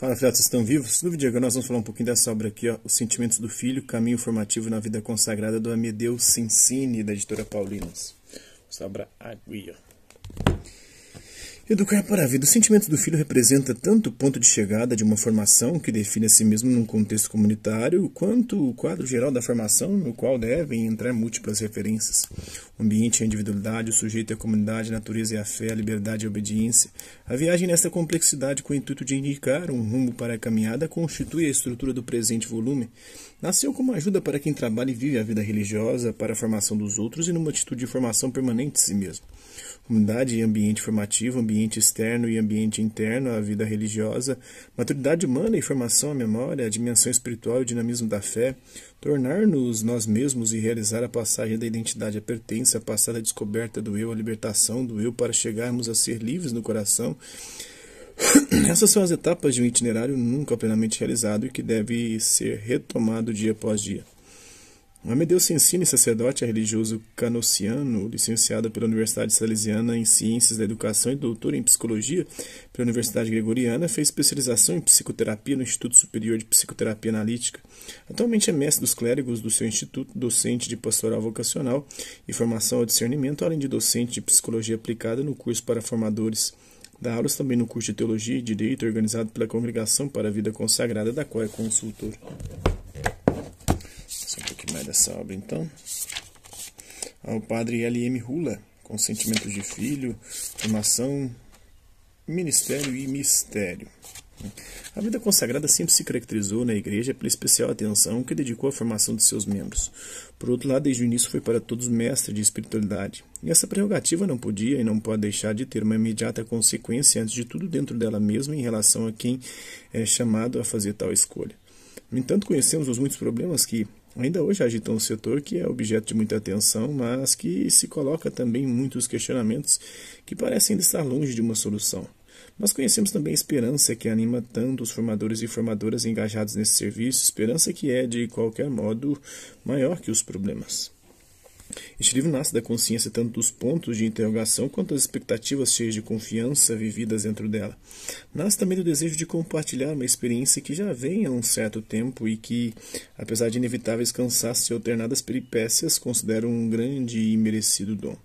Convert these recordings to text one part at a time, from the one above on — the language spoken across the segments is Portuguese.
Fala, filhotes, vocês estão vivos? No vídeo agora nós vamos falar um pouquinho dessa obra aqui, ó, Os Sentimentos do Filho, Caminho Formativo na Vida Consagrada, do Amedeu Sincini da editora Paulinas. Essa obra aqui, ó. Educar para a vida. O sentimento do filho representa tanto o ponto de chegada de uma formação que define a si mesmo num contexto comunitário, quanto o quadro geral da formação, no qual devem entrar múltiplas referências. O ambiente, a individualidade, o sujeito e a comunidade, a natureza e a fé, a liberdade e a obediência. A viagem nessa complexidade com o intuito de indicar um rumo para a caminhada constitui a estrutura do presente volume. Nasceu como ajuda para quem trabalha e vive a vida religiosa, para a formação dos outros e numa atitude de formação permanente de si mesmo. Comunidade e ambiente formativo, ambiente ambiente externo e ambiente interno, a vida religiosa, maturidade humana, informação, a memória, a dimensão espiritual e o dinamismo da fé, tornar-nos nós mesmos e realizar a passagem da identidade à pertença, a passada descoberta do eu, a libertação do eu para chegarmos a ser livres no coração. Essas são as etapas de um itinerário nunca plenamente realizado e que deve ser retomado dia após dia. Amedeus é Sensini, sacerdote é religioso canociano, licenciado pela Universidade Salesiana em Ciências da Educação e doutor em Psicologia pela Universidade Gregoriana, fez especialização em psicoterapia no Instituto Superior de Psicoterapia Analítica. Atualmente é mestre dos clérigos do seu instituto, docente de pastoral vocacional e formação ao discernimento, além de docente de psicologia aplicada no curso para formadores Dá aulas também no curso de Teologia e Direito, organizado pela Congregação para a Vida Consagrada, da qual é consultor essa obra, então, ao padre L.M. Rula, com sentimentos de filho, formação, ministério e mistério. A vida consagrada sempre se caracterizou na igreja pela especial atenção que dedicou à formação de seus membros. Por outro lado, desde o início foi para todos mestre de espiritualidade. E essa prerrogativa não podia e não pode deixar de ter uma imediata consequência, antes de tudo dentro dela mesma, em relação a quem é chamado a fazer tal escolha. No entanto, conhecemos os muitos problemas que ainda hoje agitam um setor que é objeto de muita atenção, mas que se coloca também muitos questionamentos que parecem estar longe de uma solução. Mas conhecemos também a esperança que anima tanto os formadores e formadoras engajados nesse serviço, esperança que é, de qualquer modo, maior que os problemas. Este livro nasce da consciência tanto dos pontos de interrogação quanto das expectativas cheias de confiança vividas dentro dela. Nasce também do desejo de compartilhar uma experiência que já vem há um certo tempo e que, apesar de inevitáveis cansaços e alternadas peripécias, considero um grande e merecido dom.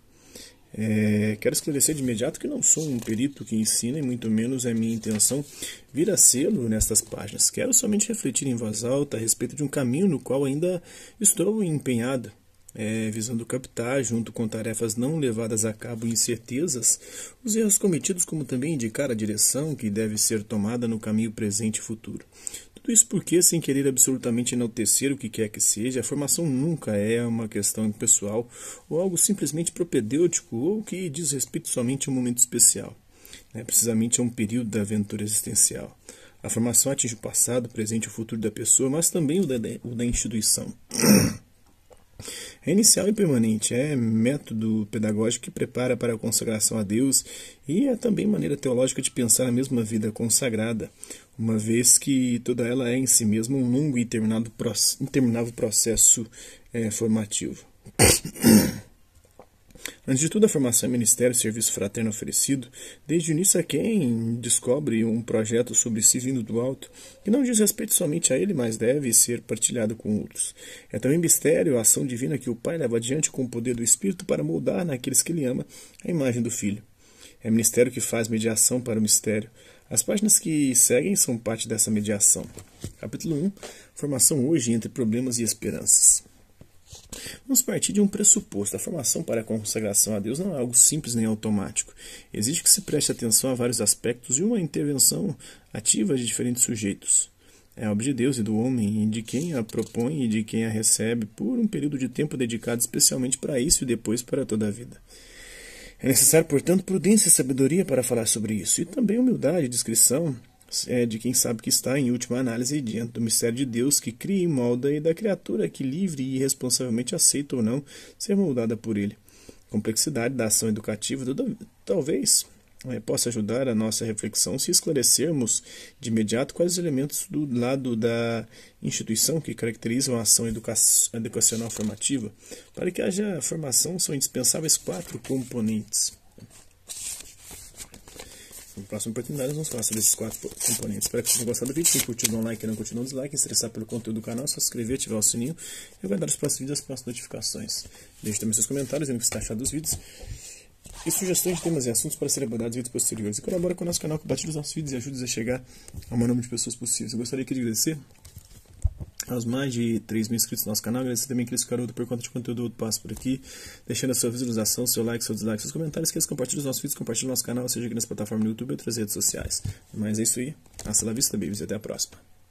É, quero esclarecer de imediato que não sou um perito que ensina, e muito menos é minha intenção vir a sê-lo nestas páginas. Quero somente refletir em voz alta a respeito de um caminho no qual ainda estou empenhado é, visando captar, junto com tarefas não levadas a cabo e incertezas, os erros cometidos, como também indicar a direção que deve ser tomada no caminho presente e futuro. Tudo isso porque, sem querer absolutamente enaltecer o que quer que seja, a formação nunca é uma questão pessoal ou algo simplesmente propedêutico ou que diz respeito somente a um momento especial, é precisamente a um período da aventura existencial. A formação atinge o passado, o presente e o futuro da pessoa, mas também o da, o da instituição. É inicial e permanente é método pedagógico que prepara para a consagração a Deus e é também maneira teológica de pensar a mesma vida consagrada, uma vez que toda ela é em si mesma um longo e interminável processo é, formativo. Antes de tudo, a formação é Ministério e Serviço Fraterno oferecido, desde o início a quem descobre um projeto sobre si vindo do alto, que não diz respeito somente a ele, mas deve ser partilhado com outros. É também mistério a ação divina que o Pai leva adiante com o poder do Espírito para moldar naqueles que ele ama a imagem do Filho. É ministério que faz mediação para o mistério. As páginas que seguem são parte dessa mediação. Capítulo 1 Formação hoje entre problemas e esperanças. Vamos partir de um pressuposto. A formação para a consagração a Deus não é algo simples nem automático. Exige que se preste atenção a vários aspectos e uma intervenção ativa de diferentes sujeitos. É obra de Deus e do homem, e de quem a propõe e de quem a recebe, por um período de tempo dedicado especialmente para isso e depois para toda a vida. É necessário, portanto, prudência e sabedoria para falar sobre isso, e também humildade e discrição é de quem sabe que está, em última análise, diante do mistério de Deus que cria e molda e da criatura que livre e irresponsavelmente aceita ou não ser moldada por ele. A complexidade da ação educativa do, talvez é, possa ajudar a nossa reflexão se esclarecermos de imediato quais os elementos do lado da instituição que caracterizam a ação educa educacional formativa. Para que haja formação, são indispensáveis quatro componentes. Então, na próxima oportunidade, nós vamos falar sobre esses quatro componentes. Espero que vocês tenham gostado do vídeo. Se curtiu, dá um like, não curtiu, dá um dislike. Interessar pelo conteúdo do canal, é se inscrever, ativar o sininho e aguardar os próximos vídeos, as próximas notificações. Deixe também seus comentários, o que você achado dos vídeos e sugestões de temas e assuntos para serem abordados em vídeos posteriores. E colabora com o nosso canal, que bate os nossos vídeos e ajude a chegar ao maior número de pessoas possível. Eu gostaria aqui de agradecer aos mais de 3 mil inscritos no nosso canal. Agradecer também Cris Caruto por conta de conteúdo outro passo por aqui. Deixando a sua visualização, seu like, seu dislike, seus comentários. que eles compartilhem os nossos vídeos, compartilhe o nosso canal, seja aqui nas plataformas do YouTube ou outras redes sociais. Mas é isso aí. Hasta la vista, babies. E até a próxima.